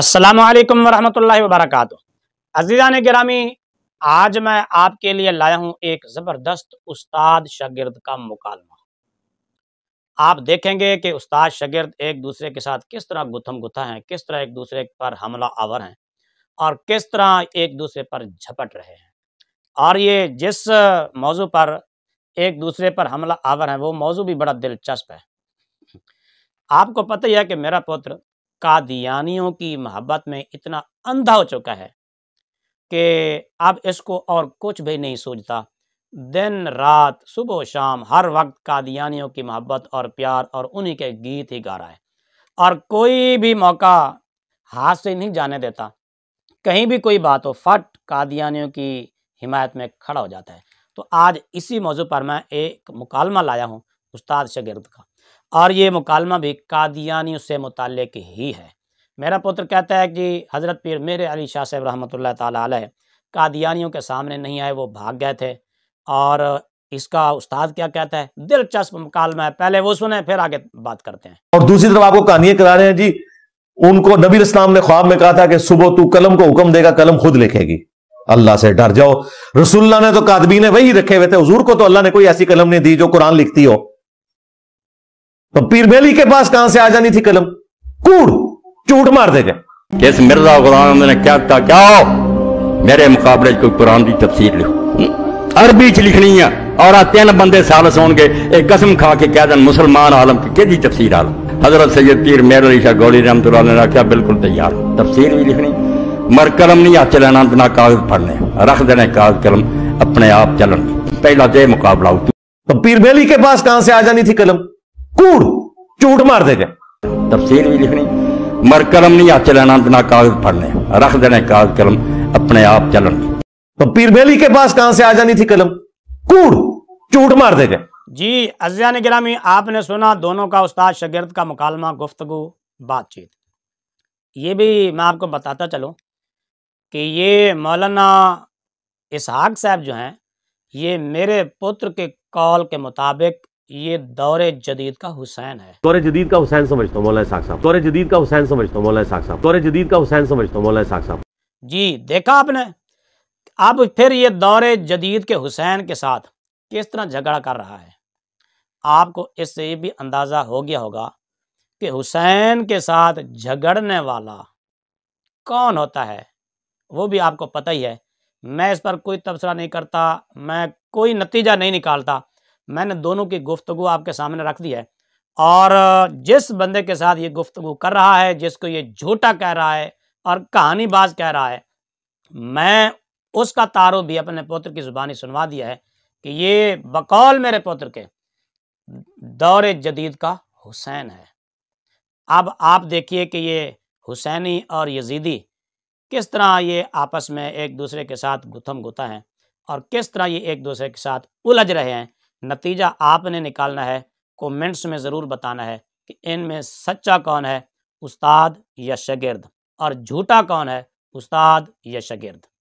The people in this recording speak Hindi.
अस्सलाम वालेकुम वरहमतुल्लाहि वबरकातु अजीज़ान गिरामी आज मैं आपके लिए लाया हूँ एक ज़बरदस्त उस्ताद शागिर्द का मुकालमा आप देखेंगे कि उस्ताद शागिर्द एक दूसरे के साथ किस तरह गुथम गुथा हैं किस तरह एक दूसरे पर हमला आवर हैं और किस तरह एक दूसरे पर झपट रहे हैं और ये जिस मौजू पर एक दूसरे पर हमला आवर हैं वो मौजू भी बड़ा दिलचस्प है आपको पता ही है कि मेरा पुत्र कादियानियों की मोहब्बत में इतना अंधा हो चुका है कि अब इसको और कुछ भी नहीं सोचता दिन रात सुबह शाम हर वक्त कादियानियों की मोहब्बत और प्यार और उन्हीं के गीत ही गा रहा है और कोई भी मौका हाथ से नहीं जाने देता कहीं भी कोई बात हो फट कादियानियों की हिमायत में खड़ा हो जाता है तो आज इसी मौजू पर मैं एक मुकालमा लाया हूँ उस्ताद शगिर्द का और ये मुकालमा भी कादियानियों से मुतल ही है मेरा पुत्र कहता है कि हज़रत पीर मेरे अली शाह साहब रहमत ला कादियानियों के सामने नहीं आए वो भाग गए थे और इसका उस्ताद क्या कहता है दिलचस्प मुकालमा है पहले वो सुने फिर आगे बात करते हैं और दूसरी तरफ आपको कहानियां करा रहे हैं जी उनको नबी इस्लाम ने ख्वाब में कहा था कि सुबह तू कलम को हुक्म देगा कलम खुद लिखेगी अल्लाह से डर जाओ रसुल्ला ने तो कादबी ने वही रखे हुए थे हजूर को तो अल्लाह ने कोई ऐसी कलम नहीं दी जो कुरान लिखती हो तो पीर बेली के पास कहां से आ जानी थी कलम कूड़ चूट मार देगा इस मिर्जा गुलाम ने क्या था क्या मेरे मुकाबले कोई कुरान की तफसीर लिखो हम्म, अरबी च लिखनी है और आ तीन बंदे साल होंगे एक कसम खा के कह दें मुसलमान आलम की कि तफसीर आलम हजरत सैयद पीर मेर अली शाह गौली रहमत ने आख्या बिल्कुल तैयार तफसीर भी लिखनी मर कलम नहीं हाथ लेना बिना कागज फड़ने रख देने कागज कलम अपने आप चलन पहला दे मुकाबला तो पीर बेली के पास कहां से आ जानी थी कलम कूड़ झूठ मार देगा तफसील भी लिखनी मर कलम नहीं हाथ लेना बिना तो कागज फड़ने रख देने कागज कलम अपने आप चलन तो पीर बेली के पास कहां से आ जानी थी कलम कूड़ झूठ मार देगा जी अजिया ने गिरामी आपने सुना दोनों का उस्ताद शगिर्द का मुकालमा गुफ्तगु बातचीत ये भी मैं आपको बताता चलूं कि ये मौलाना इसहाक साहब जो हैं ये मेरे पुत्र के कॉल के मुताबिक ये दौरे जदीद का हुसैन है दौरे जदीद का हुसैन समझता हूँ मौलाना साहब दौरे जदीद का हुसैन समझता हूँ मौलाना साहब दौरे जदीद का हुसैन समझता हूँ मौलाना साहब जी देखा आपने अब फिर ये दौरे जदीद के हुसैन के साथ किस तरह झगड़ा कर रहा है आपको इससे ये भी अंदाज़ा हो गया होगा कि हुसैन के साथ झगड़ने वाला कौन होता है वो भी आपको पता ही है मैं इस पर कोई तबसरा नहीं करता मैं कोई नतीजा नहीं निकालता मैंने दोनों की गुफ्तु आपके सामने रख दी है और जिस बंदे के साथ ये गुफ्तु कर रहा है जिसको ये झूठा कह रहा है और कहानीबाज कह रहा है मैं उसका तारो भी अपने पुत्र की ज़ुबानी सुनवा दिया है कि ये बकौल मेरे पुत्र के दौर जदीद का हुसैन है अब आप देखिए कि ये हुसैनी और यजीदी किस तरह ये आपस में एक दूसरे के साथ गुथम गुथा है और किस तरह ये एक दूसरे के साथ उलझ रहे हैं नतीजा आपने निकालना है कमेंट्स में ज़रूर बताना है कि इनमें सच्चा कौन है उस्ताद या शगिर्द और झूठा कौन है उस्ताद या शगिर्द